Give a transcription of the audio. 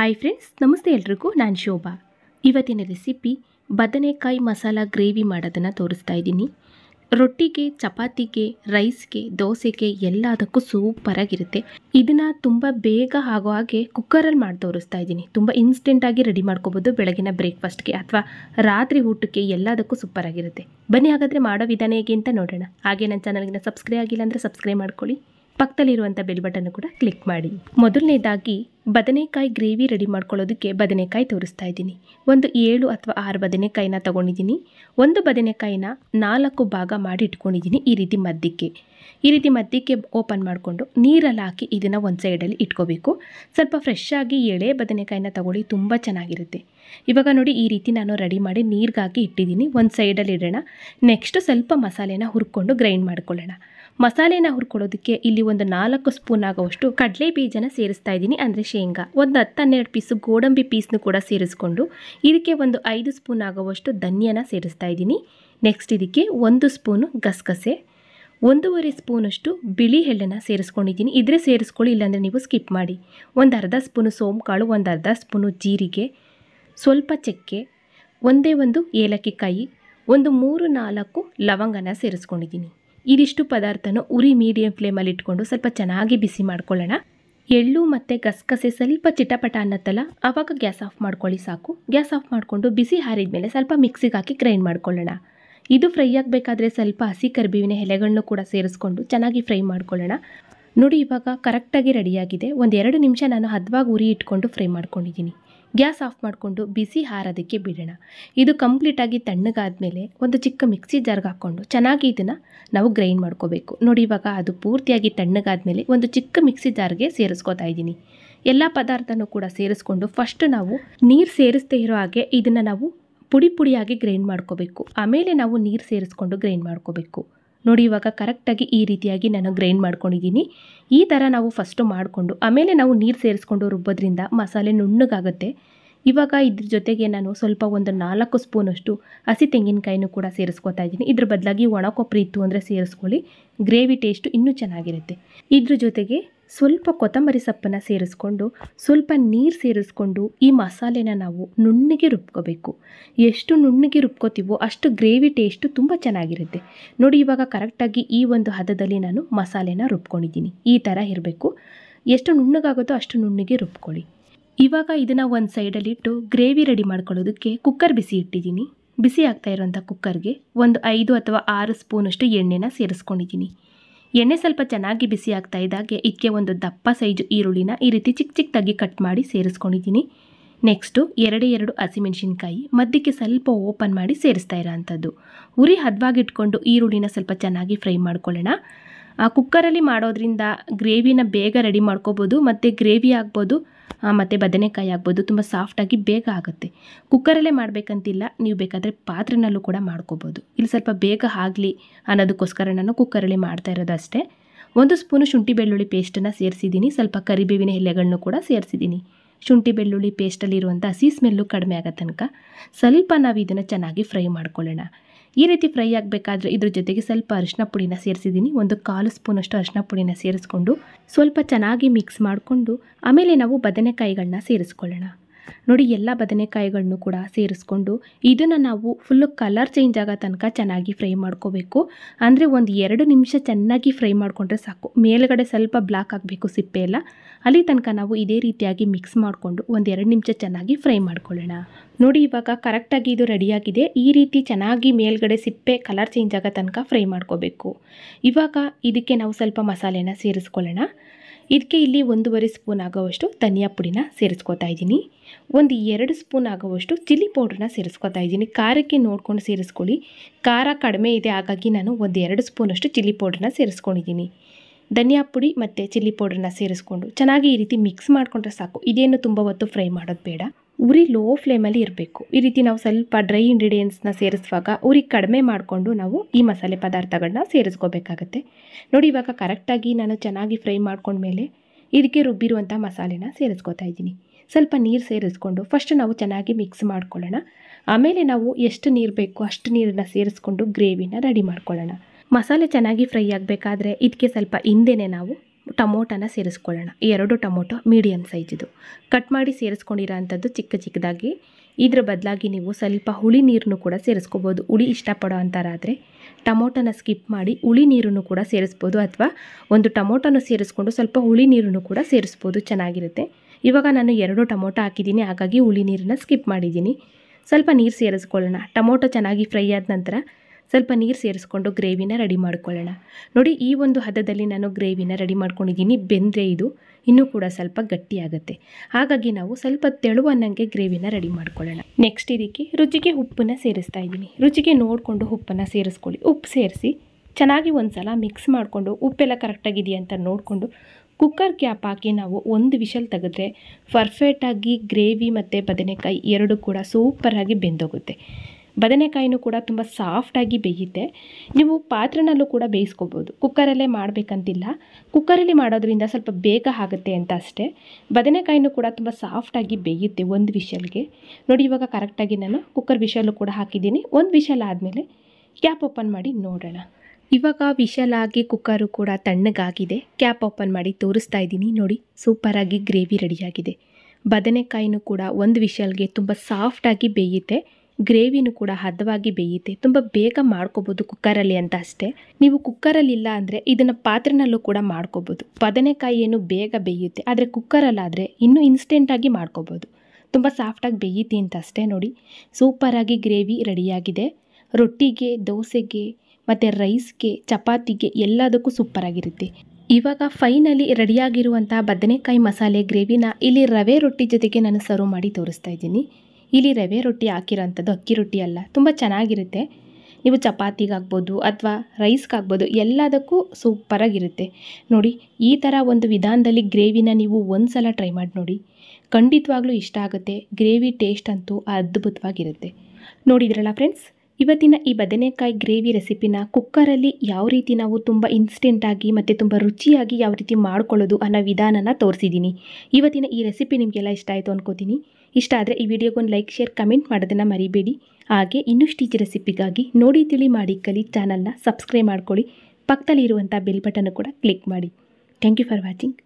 hi friends ನಮಸ್ತೆ ಎಲ್ರಿಗೂ ನಾನು ಶೋಭಾ ಇವತ್ತಿನ ರೆಸಿಪಿ ಬದನೆಕಾಯಿ ಮಸಾಲ ಗ್ರೇವಿ ಮಾಡೋದನ್ನು ತೋರಿಸ್ತಾ ಇದ್ದೀನಿ ರೊಟ್ಟಿಗೆ ಚಪಾತಿಗೆ ರೈಸ್ಗೆ ದೋಸೆಗೆ ಎಲ್ಲದಕ್ಕೂ ಸೂಪರಾಗಿರುತ್ತೆ ಇದನ್ನು ತುಂಬ ಬೇಗ ಆಗೋ ಹಾಗೆ ಕುಕ್ಕರಲ್ಲಿ ಮಾಡಿ ತೋರಿಸ್ತಾ ಇದ್ದೀನಿ ತುಂಬ ಇನ್ಸ್ಟೆಂಟಾಗಿ ರೆಡಿ ಮಾಡ್ಕೋಬೋದು ಬೆಳಗಿನ ಬ್ರೇಕ್ಫಾಸ್ಟ್ಗೆ ಅಥವಾ ರಾತ್ರಿ ಊಟಕ್ಕೆ ಎಲ್ಲದಕ್ಕೂ ಸೂಪರಾಗಿರುತ್ತೆ ಬನ್ನಿ ಹಾಗಾದರೆ ಮಾಡೋ ವಿಧಾನ ಹೇಗೆ ಅಂತ ನೋಡೋಣ ಹಾಗೆ ನನ್ನ ಚಾನಲ್ಗಿನ ಸಬ್ಸ್ಕ್ರೈಬ್ ಆಗಿಲ್ಲ ಅಂದರೆ ಸಬ್ಸ್ಕ್ರೈಬ್ ಮಾಡ್ಕೊಳ್ಳಿ ಪಕ್ಕದಲ್ಲಿರುವಂಥ ಬೆಲ್ ಬಟನ್ನು ಕೂಡ ಕ್ಲಿಕ್ ಮಾಡಿ ಮೊದಲನೇದಾಗಿ ಬದನೆಕಾಯಿ ಗ್ರೇವಿ ರೆಡಿ ಮಾಡ್ಕೊಳ್ಳೋದಕ್ಕೆ ಬದನೆಕಾಯಿ ತೋರಿಸ್ತಾ ಇದ್ದೀನಿ ಒಂದು ಏಳು ಅಥವಾ ಆರು ಬದನೆಕಾಯಿನ ತಗೊಂಡಿದ್ದೀನಿ ಒಂದು ಬದನೆಕಾಯಿನ ನಾಲ್ಕು ಭಾಗ ಮಾಡಿ ಇಟ್ಕೊಂಡಿದ್ದೀನಿ ಈ ರೀತಿ ಮದ್ದಿಕ್ಕೆ ಈ ರೀತಿ ಮದ್ದಿಕ್ಕೆ ಓಪನ್ ಮಾಡಿಕೊಂಡು ನೀರಲ್ಲಿ ಹಾಕಿ ಇದನ್ನು ಒಂದು ಸೈಡಲ್ಲಿ ಇಟ್ಕೋಬೇಕು ಸ್ವಲ್ಪ ಫ್ರೆಶ್ ಆಗಿ ಎಳೆ ಬದನೆಕಾಯಿನ ತಗೊಳ್ಳಿ ತುಂಬ ಚೆನ್ನಾಗಿರುತ್ತೆ ಇವಾಗ ನೋಡಿ ಈ ರೀತಿ ನಾನು ರೆಡಿ ಮಾಡಿ ನೀರಿಗಾಕಿ ಇಟ್ಟಿದ್ದೀನಿ ಒಂದು ಸೈಡಲ್ಲಿ ಇಡೋಣ ನೆಕ್ಸ್ಟ್ ಸ್ವಲ್ಪ ಮಸಾಲೆನ ಹುರ್ಕೊಂಡು ಗ್ರೈಂಡ್ ಮಾಡ್ಕೊಳ್ಳೋಣ ಮಸಾಲೆನ ಹುರ್ಕೊಳ್ಳೋದಕ್ಕೆ ಇಲ್ಲಿ ಒಂದು ನಾಲ್ಕು ಸ್ಪೂನ್ ಆಗುವಷ್ಟು ಕಡಲೆ ಬೀಜನ ಸೇರಿಸ್ತಾ ಇದ್ದೀನಿ ಅಂದರೆ ಶೇಂಗಾ ಒಂದು ಹತ್ತು ಹನ್ನೆರಡು ಪೀಸು ಗೋಡಂಬಿ ಪೀಸ್ನು ಕೂಡ ಸೇರಿಸ್ಕೊಂಡು ಇದಕ್ಕೆ ಒಂದು ಐದು ಸ್ಪೂನ್ ಆಗೋವಷ್ಟು ಧನ್ಯನ ಸೇರಿಸ್ತಾ ಇದ್ದೀನಿ ನೆಕ್ಸ್ಟ್ ಇದಕ್ಕೆ ಒಂದು ಸ್ಪೂನು ಗಸಗಸೆ ಒಂದೂವರೆ ಸ್ಪೂನಷ್ಟು ಬಿಳಿ ಎಳ್ಳೆನ ಸೇರಿಸ್ಕೊಂಡಿದ್ದೀನಿ ಇದ್ರೆ ಸೇರಿಸ್ಕೊಳ್ಳಿ ಇಲ್ಲಾಂದರೆ ನೀವು ಸ್ಕಿಪ್ ಮಾಡಿ ಒಂದು ಅರ್ಧ ಸ್ಪೂನು ಸೋಂಕಾಳು ಒಂದು ಅರ್ಧ ಸ್ಪೂನು ಜೀರಿಗೆ ಸ್ವಲ್ಪ ಚಕ್ಕೆ ಒಂದೇ ಒಂದು ಏಲಕ್ಕಿ ಕಾಯಿ ಒಂದು ಮೂರು ನಾಲ್ಕು ಲವಂಗನ ಸೇರಿಸ್ಕೊಂಡಿದ್ದೀನಿ ಇದಿಷ್ಟು ಪದಾರ್ಥನ ಉರಿ ಮೀಡಿಯಂ ಫ್ಲೇಮಲ್ಲಿ ಇಟ್ಕೊಂಡು ಸ್ವಲ್ಪ ಚೆನ್ನಾಗಿ ಬಿಸಿ ಮಾಡ್ಕೊಳ್ಳೋಣ ಎಳ್ಳು ಮತ್ತು ಗಸಗಸೆ ಸ್ವಲ್ಪ ಚಿಟಪಟ ಅನ್ನತ್ತಲ್ಲ ಆವಾಗ ಗ್ಯಾಸ್ ಆಫ್ ಮಾಡ್ಕೊಳ್ಳಿ ಸಾಕು ಗ್ಯಾಸ್ ಆಫ್ ಮಾಡಿಕೊಂಡು ಬಿಸಿ ಹಾರಿದ ಮೇಲೆ ಸ್ವಲ್ಪ ಮಿಕ್ಸಿಗೆ ಹಾಕಿ ಗ್ರೈಂಡ್ ಮಾಡ್ಕೊಳ್ಳೋಣ ಇದು ಫ್ರೈ ಆಗಬೇಕಾದ್ರೆ ಸ್ವಲ್ಪ ಹಸಿ ಕರಿಬೇವಿನ ಎಲೆಗಳನ್ನೂ ಕೂಡ ಸೇರಿಸ್ಕೊಂಡು ಚೆನ್ನಾಗಿ ಫ್ರೈ ಮಾಡ್ಕೊಳ್ಳೋಣ ನೋಡಿ ಇವಾಗ ಕರೆಕ್ಟಾಗಿ ರೆಡಿಯಾಗಿದೆ ಒಂದು ಎರಡು ನಿಮಿಷ ನಾನು ಹದವಾಗಿ ಉರಿ ಇಟ್ಕೊಂಡು ಫ್ರೈ ಮಾಡ್ಕೊಂಡಿದ್ದೀನಿ ಗ್ಯಾಸ್ ಆಫ್ ಮಾಡಿಕೊಂಡು ಬಿಸಿ ಹಾರೋದಕ್ಕೆ ಬಿಡೋಣ ಇದು ಕಂಪ್ಲೀಟಾಗಿ ತಣ್ಣಗಾದಮೇಲೆ ಒಂದು ಚಿಕ್ಕ ಮಿಕ್ಸಿ ಜಾರ್ಗೆ ಹಾಕ್ಕೊಂಡು ಚೆನ್ನಾಗಿ ಇದನ್ನು ನಾವು ಗ್ರೈಂಡ್ ಮಾಡ್ಕೋಬೇಕು ನೋಡಿ ಇವಾಗ ಅದು ಪೂರ್ತಿಯಾಗಿ ತಣ್ಣಗಾದಮೇಲೆ ಒಂದು ಚಿಕ್ಕ ಮಿಕ್ಸಿ ಜಾರ್ಗೆ ಸೇರಿಸ್ಕೋತಾ ಇದ್ದೀನಿ ಎಲ್ಲ ಪದಾರ್ಥನೂ ಕೂಡ ಸೇರಿಸ್ಕೊಂಡು ಫಸ್ಟ್ ನಾವು ನೀರು ಸೇರಿಸ್ತೇ ಇರೋ ಹಾಗೆ ಇದನ್ನು ನಾವು ಪುಡಿ ಪುಡಿಯಾಗಿ ಗ್ರೈಂಡ್ ಮಾಡ್ಕೋಬೇಕು ಆಮೇಲೆ ನಾವು ನೀರು ಸೇರಿಸ್ಕೊಂಡು ಗ್ರೈಂಡ್ ಮಾಡ್ಕೋಬೇಕು ನೋಡಿ ಇವಾಗ ಕರೆಕ್ಟಾಗಿ ಈ ರೀತಿಯಾಗಿ ನಾನು ಗ್ರೈಂಡ್ ಮಾಡ್ಕೊಂಡಿದ್ದೀನಿ ಈ ಥರ ನಾವು ಫಸ್ಟು ಮಾಡಿಕೊಂಡು ಆಮೇಲೆ ನಾವು ನೀರು ಸೇರಿಸ್ಕೊಂಡು ರುಬ್ಬೋದ್ರಿಂದ ಮಸಾಲೆ ನುಣ್ಣಗಾಗುತ್ತೆ ಇವಾಗ ಇದ್ರ ಜೊತೆಗೆ ನಾನು ಸ್ವಲ್ಪ ಒಂದು ನಾಲ್ಕು ಸ್ಪೂನಷ್ಟು ಹಸಿ ತೆಂಗಿನಕಾಯಿನೂ ಕೂಡ ಸೇರಿಸ್ಕೊತಾ ಇದ್ದೀನಿ ಇದ್ರ ಬದಲಾಗಿ ಒಣ ಇತ್ತು ಅಂದರೆ ಸೇರಿಸ್ಕೊಳ್ಳಿ ಗ್ರೇವಿ ಟೇಸ್ಟು ಇನ್ನೂ ಚೆನ್ನಾಗಿರುತ್ತೆ ಇದ್ರ ಜೊತೆಗೆ ಸ್ವಲ್ಪ ಕೊತ್ತಂಬರಿ ಸೊಪ್ಪನ್ನು ಸೇರಿಸ್ಕೊಂಡು ಸ್ವಲ್ಪ ನೀರು ಸೇರಿಸ್ಕೊಂಡು ಈ ಮಸಾಲೆನ ನಾವು ನುಣ್ಣಗೆ ರುಬ್ಕೋಬೇಕು ಎಷ್ಟು ನುಣ್ಣಗೆ ರುಬ್ಕೋತೀವೋ ಅಷ್ಟು ಗ್ರೇವಿ ಟೇಸ್ಟು ತುಂಬ ಚೆನ್ನಾಗಿರುತ್ತೆ ನೋಡಿ ಇವಾಗ ಕರೆಕ್ಟಾಗಿ ಈ ಒಂದು ಹದದಲ್ಲಿ ನಾನು ಮಸಾಲೆನ ರುಬ್ಕೊಂಡಿದ್ದೀನಿ ಈ ಥರ ಇರಬೇಕು ಎಷ್ಟು ನುಣ್ಣಗಾಗುತ್ತೋ ಅಷ್ಟು ನುಣ್ಣಗೆ ರುಬ್ಕೊಳ್ಳಿ ಇವಾಗ ಇದನ್ನು ಒಂದು ಸೈಡಲ್ಲಿಟ್ಟು ಗ್ರೇವಿ ರೆಡಿ ಮಾಡ್ಕೊಳ್ಳೋದಕ್ಕೆ ಕುಕ್ಕರ್ ಬಿಸಿ ಇಟ್ಟಿದ್ದೀನಿ ಬಿಸಿ ಆಗ್ತಾ ಇರುವಂಥ ಕುಕ್ಕರ್ಗೆ ಒಂದು ಐದು ಅಥವಾ ಆರು ಸ್ಪೂನಷ್ಟು ಎಣ್ಣೆನ ಸೇರಿಸ್ಕೊಂಡಿದ್ದೀನಿ ಎಣ್ಣೆ ಸ್ವಲ್ಪ ಚೆನ್ನಾಗಿ ಬಿಸಿ ಆಗ್ತಾ ಇದ್ದಾಗೆ ಇದಕ್ಕೆ ಒಂದು ದಪ್ಪ ಸೈಜು ಈರುಳ್ಳಿನ ಈ ರೀತಿ ಚಿಕ್ಕ ಚಿಕ್ಕದಾಗಿ ಕಟ್ ಮಾಡಿ ಸೇರಿಸ್ಕೊಂಡಿದ್ದೀನಿ ನೆಕ್ಸ್ಟು ಎರಡೇ ಎರಡು ಹಸಿಮೆಣಸಿನ್ಕಾಯಿ ಮಧ್ಯಕ್ಕೆ ಸ್ವಲ್ಪ ಓಪನ್ ಮಾಡಿ ಸೇರಿಸ್ತಾ ಇರೋ ಅಂಥದ್ದು ಉರಿ ಹದವಾಗಿಟ್ಕೊಂಡು ಈರುಳ್ಳಿನ ಸ್ವಲ್ಪ ಚೆನ್ನಾಗಿ ಫ್ರೈ ಮಾಡ್ಕೊಳ್ಳೋಣ ಕುಕ್ಕರಲ್ಲಿ ಮಾಡೋದ್ರಿಂದ ಗ್ರೇವಿನ ಬೇಗ ರೆಡಿ ಮಾಡ್ಕೋಬೋದು ಮತ್ತು ಗ್ರೇವಿ ಆಗ್ಬೋದು ಮತ್ತು ಬದನೆಕಾಯಿ ಆಗ್ಬೋದು ತುಂಬ ಸಾಫ್ಟಾಗಿ ಬೇಗ ಆಗುತ್ತೆ ಕುಕ್ಕರಲ್ಲೇ ಮಾಡಬೇಕಂತಿಲ್ಲ ನೀವು ಬೇಕಾದರೆ ಪಾತ್ರೆನಲ್ಲೂ ಕೂಡ ಮಾಡ್ಕೋಬೋದು ಇಲ್ಲಿ ಸ್ವಲ್ಪ ಬೇಗ ಆಗಲಿ ಅನ್ನೋದಕ್ಕೋಸ್ಕರ ನಾನು ಕುಕ್ಕರಲ್ಲಿ ಮಾಡ್ತಾ ಇರೋದು ಅಷ್ಟೇ ಒಂದು ಸ್ಪೂನು ಶುಂಠಿ ಬೆಳ್ಳುಳ್ಳಿ ಪೇಸ್ಟನ್ನು ಸೇರಿಸಿದ್ದೀನಿ ಸ್ವಲ್ಪ ಕರಿಬೇವಿನ ಎಲೆಗಳನ್ನು ಕೂಡ ಸೇರಿಸಿದ್ದೀನಿ ಶುಂಠಿ ಬೆಳ್ಳುಳ್ಳಿ ಪೇಸ್ಟಲ್ಲಿರುವಂಥ ಹಸಿ ಸ್ಮೆಲ್ಲು ಕಡಿಮೆ ಆಗೋ ತನಕ ಸ್ವಲ್ಪ ನಾವು ಇದನ್ನು ಚೆನ್ನಾಗಿ ಫ್ರೈ ಮಾಡ್ಕೊಳ್ಳೋಣ ಈ ರೀತಿ ಫ್ರೈ ಆಗಬೇಕಾದ್ರೆ ಇದ್ರ ಜೊತೆಗೆ ಸ್ವಲ್ಪ ಅರಿಶಿನ ಪುಡಿನ ಸೇರಿಸಿದ್ದೀನಿ ಒಂದು ಕಾಲು ಸ್ಪೂನಷ್ಟು ಅರಿಶಿನ ಪುಡಿನ ಸೇರಿಸ್ಕೊಂಡು ಸ್ವಲ್ಪ ಚೆನ್ನಾಗಿ ಮಿಕ್ಸ್ ಮಾಡಿಕೊಂಡು ಆಮೇಲೆ ನಾವು ಬದನೆಕಾಯಿಗಳನ್ನ ಸೇರಿಸ್ಕೊಳ್ಳೋಣ ನೋಡಿ ಎಲ್ಲ ಬದನೆಕಾಯಿಗಳನ್ನು ಕೂಡ ಸೇರಿಸ್ಕೊಂಡು ಇದನ್ನು ನಾವು ಫುಲ್ಲು ಕಲರ್ ಚೇಂಜ್ ಆಗೋ ತನಕ ಚೆನ್ನಾಗಿ ಫ್ರೈ ಮಾಡ್ಕೋಬೇಕು ಅಂದರೆ ಒಂದು ಎರಡು ನಿಮಿಷ ಚೆನ್ನಾಗಿ ಫ್ರೈ ಮಾಡಿಕೊಂಡ್ರೆ ಸಾಕು ಮೇಲುಗಡೆ ಸ್ವಲ್ಪ ಬ್ಲಾಕ್ ಆಗಬೇಕು ಸಿಪ್ಪೆ ಎಲ್ಲ ಅಲ್ಲಿ ತನಕ ನಾವು ಇದೇ ರೀತಿಯಾಗಿ ಮಿಕ್ಸ್ ಮಾಡಿಕೊಂಡು ಒಂದು ಎರಡು ನಿಮಿಷ ಚೆನ್ನಾಗಿ ಫ್ರೈ ಮಾಡ್ಕೊಳ್ಳೋಣ ನೋಡಿ ಇವಾಗ ಕರೆಕ್ಟಾಗಿ ಇದು ರೆಡಿಯಾಗಿದೆ ಈ ರೀತಿ ಚೆನ್ನಾಗಿ ಮೇಲ್ಗಡೆ ಸಿಪ್ಪೆ ಕಲರ್ ಚೇಂಜ್ ಆಗೋ ತನಕ ಫ್ರೈ ಮಾಡ್ಕೋಬೇಕು ಇವಾಗ ಇದಕ್ಕೆ ನಾವು ಸ್ವಲ್ಪ ಮಸಾಲೆನ ಸೇರಿಸ್ಕೊಳ್ಳೋಣ ಇದಕ್ಕೆ ಇಲ್ಲಿ ಒಂದೂವರೆ ಸ್ಪೂನ್ ಆಗೋವಷ್ಟು ಧನಿಯಾ ಪುಡಿನ ಸೇರಿಸ್ಕೊತಾ ಇದ್ದೀನಿ ಒಂದು ಎರಡು ಸ್ಪೂನ್ ಆಗೋವಷ್ಟು ಚಿಲ್ಲಿ ಪೌಡ್ರನ್ನ ಸೇರಿಸ್ಕೊತಾ ಇದ್ದೀನಿ ಖಾರಕ್ಕೆ ನೋಡ್ಕೊಂಡು ಸೇರಿಸ್ಕೊಳ್ಳಿ ಖಾರ ಕಡಿಮೆ ಇದೆ ಹಾಗಾಗಿ ನಾನು ಒಂದು ಎರಡು ಸ್ಪೂನಷ್ಟು ಚಿಲ್ಲಿ ಪೌಡ್ರನ್ನ ಸೇರಿಸ್ಕೊಂಡಿದ್ದೀನಿ ಧನಿಯಾ ಪುಡಿ ಮತ್ತು ಚಿಲ್ಲಿ ಪೌಡ್ರನ್ನ ಸೇರಿಸ್ಕೊಂಡು ಚೆನ್ನಾಗಿ ಈ ರೀತಿ ಮಿಕ್ಸ್ ಮಾಡಿಕೊಂಡ್ರೆ ಸಾಕು ಇದೇನು ತುಂಬ ಹೊತ್ತು ಫ್ರೈ ಮಾಡೋದು ಬೇಡ ಉರಿ ಲೋ ಫ್ಲೇಮಲ್ಲಿ ಇರಬೇಕು ಈ ರೀತಿ ನಾವು ಸ್ವಲ್ಪ ಡ್ರೈ ಇಂಗ್ರೀಡಿಯೆಂಟ್ಸ್ನ ಸೇರಿಸುವಾಗ ಉರಿ ಕಡಿಮೆ ಮಾಡಿಕೊಂಡು ನಾವು ಈ ಮಸಾಲೆ ಪದಾರ್ಥಗಳನ್ನ ಸೇರಿಸ್ಕೋಬೇಕಾಗತ್ತೆ ನೋಡಿ ಇವಾಗ ಕರೆಕ್ಟಾಗಿ ನಾನು ಚೆನ್ನಾಗಿ ಫ್ರೈ ಮಾಡ್ಕೊಂಡ್ಮೇಲೆ ಇದಕ್ಕೆ ರುಬ್ಬಿರುವಂಥ ಮಸಾಲೆನ ಸೇರಿಸ್ಕೋತಾ ಇದ್ದೀನಿ ಸ್ವಲ್ಪ ನೀರು ಸೇರಿಸ್ಕೊಂಡು ಫಸ್ಟ್ ನಾವು ಚೆನ್ನಾಗಿ ಮಿಕ್ಸ್ ಮಾಡ್ಕೊಳ್ಳೋಣ ಆಮೇಲೆ ನಾವು ಎಷ್ಟು ನೀರು ಬೇಕೋ ಅಷ್ಟು ನೀರನ್ನ ಸೇರಿಸ್ಕೊಂಡು ಗ್ರೇವಿನ ರೆಡಿ ಮಾಡ್ಕೊಳ್ಳೋಣ ಮಸಾಲೆ ಚೆನ್ನಾಗಿ ಫ್ರೈ ಆಗಬೇಕಾದ್ರೆ ಇದಕ್ಕೆ ಸ್ವಲ್ಪ ಹಿಂದೆನೆ ನಾವು ಟೊಮೊಟೊನ ಸೇರಿಸ್ಕೊಳ್ಳೋಣ ಈ ಎರಡು ಟೊಮೊಟೊ ಮೀಡಿಯಮ್ ಸೈಜ್ದು ಕಟ್ ಮಾಡಿ ಸೇರಿಸ್ಕೊಂಡಿರೋ ಅಂಥದ್ದು ಚಿಕ್ಕ ಚಿಕ್ಕದಾಗಿ ಇದರ ಬದಲಾಗಿ ನೀವು ಸ್ವಲ್ಪ ಹುಳಿ ನೀರನ್ನು ಕೂಡ ಸೇರಿಸ್ಕೋಬೋದು ಹುಳಿ ಇಷ್ಟಪಡೋ ಅಂತಾರಾದರೆ ಟೊಮೊಟೊನ ಸ್ಕಿಪ್ ಮಾಡಿ ಹುಳಿ ನೀರನ್ನು ಕೂಡ ಸೇರಿಸ್ಬೋದು ಅಥವಾ ಒಂದು ಟೊಮೊಟೊನ ಸೇರಿಸ್ಕೊಂಡು ಸ್ವಲ್ಪ ಹುಳಿ ನೀರನ್ನು ಕೂಡ ಸೇರಿಸ್ಬೋದು ಚೆನ್ನಾಗಿರುತ್ತೆ ಇವಾಗ ನಾನು ಎರಡು ಟೊಮೊಟೊ ಹಾಕಿದ್ದೀನಿ ಹಾಗಾಗಿ ಹುಳಿ ನೀರನ್ನು ಸ್ಕಿಪ್ ಮಾಡಿದ್ದೀನಿ ಸ್ವಲ್ಪ ನೀರು ಸೇರಿಸ್ಕೊಳ್ಳೋಣ ಟೊಮೊಟೊ ಚೆನ್ನಾಗಿ ಫ್ರೈ ಆದ ನಂತರ ಸ್ವಲ್ಪ ನೀರು ಸೇರಿಸ್ಕೊಂಡು ಗ್ರೇವಿನ ರೆಡಿ ಮಾಡ್ಕೊಳ್ಳೋಣ ನೋಡಿ ಈ ಒಂದು ಹದದಲ್ಲಿ ನಾನು ಗ್ರೇವಿನ ರೆಡಿ ಮಾಡ್ಕೊಂಡಿದ್ದೀನಿ ಬೆಂದರೆ ಇದು ಇನ್ನೂ ಕೂಡ ಸ್ವಲ್ಪ ಗಟ್ಟಿಯಾಗುತ್ತೆ ಹಾಗಾಗಿ ನಾವು ಸ್ವಲ್ಪ ತೆಳುವನ್ನಂಗೆ ಗ್ರೇವಿನ ರೆಡಿ ಮಾಡ್ಕೊಳ್ಳೋಣ ನೆಕ್ಸ್ಟ್ ಇದಕ್ಕೆ ರುಚಿಗೆ ಉಪ್ಪನ್ನು ಸೇರಿಸ್ತಾ ಇದ್ದೀನಿ ರುಚಿಗೆ ನೋಡಿಕೊಂಡು ಉಪ್ಪನ್ನು ಸೇರಿಸ್ಕೊಳ್ಳಿ ಉಪ್ಪು ಸೇರಿಸಿ ಚೆನ್ನಾಗಿ ಒಂದು ಸಲ ಮಿಕ್ಸ್ ಮಾಡಿಕೊಂಡು ಉಪ್ಪೆಲ್ಲ ಕರೆಕ್ಟಾಗಿದೆಯಾ ಅಂತ ನೋಡಿಕೊಂಡು ಕುಕ್ಕರ್ ಕ್ಯಾಪ್ ಹಾಕಿ ನಾವು ಒಂದು ವಿಷಲ್ ತೆಗೆದ್ರೆ ಪರ್ಫೆಕ್ಟಾಗಿ ಗ್ರೇವಿ ಮತ್ತು ಬದನೆಕಾಯಿ ಎರಡು ಕೂಡ ಸೂಪರಾಗಿ ಬೆಂದೋಗುತ್ತೆ ಬದನೆಕಾಯಿನೂ ಕೂಡ ತುಂಬ ಸಾಫ್ಟಾಗಿ ಬೇಯುತ್ತೆ ನೀವು ಪಾತ್ರೆನಲ್ಲೂ ಕೂಡ ಬೇಯಿಸ್ಕೋಬೋದು ಕುಕ್ಕರಲ್ಲೇ ಮಾಡಬೇಕಂತಿಲ್ಲ ಕುಕ್ಕರಲ್ಲಿ ಮಾಡೋದ್ರಿಂದ ಸ್ವಲ್ಪ ಬೇಗ ಆಗುತ್ತೆ ಅಂತ ಅಷ್ಟೇ ಬದನೆಕಾಯಿನೂ ಕೂಡ ತುಂಬ ಸಾಫ್ಟಾಗಿ ಬೇಯುತ್ತೆ ಒಂದು ವಿಷಲ್ಗೆ ನೋಡಿ ಇವಾಗ ಕರೆಕ್ಟಾಗಿ ನಾನು ಕುಕ್ಕರ್ ವಿಷಲ್ಲೂ ಕೂಡ ಹಾಕಿದ್ದೀನಿ ಒಂದು ವಿಷಲ್ ಆದಮೇಲೆ ಕ್ಯಾಪ್ ಓಪನ್ ಮಾಡಿ ನೋಡೋಣ ಇವಾಗ ಆಗಿ ಕುಕ್ಕರು ಕೂಡ ತಣ್ಣಗಾಗಿದೆ ಕ್ಯಾಪ್ ಓಪನ್ ಮಾಡಿ ತೋರಿಸ್ತಾ ಇದ್ದೀನಿ ನೋಡಿ ಸೂಪರಾಗಿ ಗ್ರೇವಿ ರೆಡಿಯಾಗಿದೆ ಬದನೆಕಾಯಿನೂ ಕೂಡ ಒಂದು ವಿಷಲ್ಗೆ ತುಂಬ ಸಾಫ್ಟಾಗಿ ಬೇಯುತ್ತೆ ಗ್ರೇವಿನೂ ಕೂಡ ಹದವಾಗಿ ಬೇಯುತ್ತೆ ತುಂಬ ಬೇಗ ಮಾಡ್ಕೋಬೋದು ಕುಕ್ಕರಲ್ಲಿ ಅಂತ ಅಷ್ಟೇ ನೀವು ಕುಕ್ಕರಲ್ಲಿ ಇಲ್ಲ ಅಂದರೆ ಇದನ್ನು ಪಾತ್ರೆನಲ್ಲೂ ಕೂಡ ಮಾಡ್ಕೋಬೋದು ಬದನೆಕಾಯಿಯನ್ನು ಬೇಗ ಬೇಯುತ್ತೆ ಆದರೆ ಕುಕ್ಕರಲ್ಲಾದರೆ ಇನ್ನೂ ಇನ್ಸ್ಟೆಂಟಾಗಿ ಮಾಡ್ಕೋಬೋದು ತುಂಬ ಸಾಫ್ಟಾಗಿ ಬೇಯುತ್ತೆ ಅಂತ ಅಷ್ಟೇ ನೋಡಿ ಸೂಪರಾಗಿ ಗ್ರೇವಿ ರೆಡಿಯಾಗಿದೆ ರೊಟ್ಟಿಗೆ ದೋಸೆಗೆ ಮತ್ತು ರೈಸ್ಗೆ ಚಪಾತಿಗೆ ಎಲ್ಲದಕ್ಕೂ ಸೂಪರಾಗಿರುತ್ತೆ ಇವಾಗ ಫೈನಲಿ ರೆಡಿಯಾಗಿರುವಂಥ ಬದನೆಕಾಯಿ ಮಸಾಲೆ ಗ್ರೇವಿನ ಇಲ್ಲಿ ರವೆ ರೊಟ್ಟಿ ಜೊತೆಗೆ ನಾನು ಸರ್ವ್ ಮಾಡಿ ತೋರಿಸ್ತಾ ಇದ್ದೀನಿ ಇಲ್ಲಿ ರವೆ ರೊಟ್ಟಿ ಹಾಕಿರೋಂಥದ್ದು ಅಕ್ಕಿ ರೊಟ್ಟಿ ಅಲ್ಲ ತುಂಬ ಚೆನ್ನಾಗಿರುತ್ತೆ ನೀವು ಚಪಾತಿಗಾಗ್ಬೋದು ಅಥವಾ ರೈಸ್ಗಾಗ್ಬೋದು ಎಲ್ಲದಕ್ಕೂ ಸೂಪರಾಗಿರುತ್ತೆ ನೋಡಿ ಈ ಥರ ಒಂದು ವಿಧಾನದಲ್ಲಿ ಗ್ರೇವಿನ ನೀವು ಒಂದು ಸಲ ಟ್ರೈ ಮಾಡಿ ನೋಡಿ ಖಂಡಿತವಾಗ್ಲೂ ಇಷ್ಟ ಆಗುತ್ತೆ ಗ್ರೇವಿ ಟೇಸ್ಟ್ ಅಂತೂ ಅದ್ಭುತವಾಗಿರುತ್ತೆ ನೋಡಿದ್ರಲ್ಲ ಫ್ರೆಂಡ್ಸ್ ಇವತ್ತಿನ ಈ ಬದನೆಕಾಯಿ ಗ್ರೇವಿ ರೆಸಿಪಿನ ಕುಕ್ಕರಲ್ಲಿ ಯಾವ ರೀತಿ ನಾವು ತುಂಬ ಇನ್ಸ್ಟೆಂಟಾಗಿ ಮತ್ತು ತುಂಬ ರುಚಿಯಾಗಿ ಯಾವ ರೀತಿ ಮಾಡ್ಕೊಳ್ಳೋದು ಅನ್ನೋ ವಿಧಾನನ ತೋರಿಸಿದ್ದೀನಿ ಇವತ್ತಿನ ಈ ರೆಸಿಪಿ ನಿಮಗೆಲ್ಲ ಇಷ್ಟ ಆಯಿತು ಅನ್ಕೋತೀನಿ ಇಷ್ಟ ಆದರೆ ಈ ವಿಡಿಯೋಗೊಂದು ಲೈಕ್ ಶೇರ್ ಕಮೆಂಟ್ ಮಾಡೋದನ್ನು ಮರಿಬೇಡಿ ಹಾಗೆ ಇನ್ನಷ್ಟು ಸ್ಟೀಜ್ ರೆಸಿಪಿಗಾಗಿ ನೋಡಿ ತಿಳಿ ಮಾಡಿ ಕಲಿ ಚಾನಲ್ನ ಸಬ್ಸ್ಕ್ರೈಬ್ ಮಾಡ್ಕೊಳ್ಳಿ ಪಕ್ಕದಲ್ಲಿರುವಂಥ ಬೆಲ್ ಬಟನ್ನು ಕೂಡ ಕ್ಲಿಕ್ ಮಾಡಿ ಥ್ಯಾಂಕ್ ಯು ಫಾರ್ ವಾಚಿಂಗ್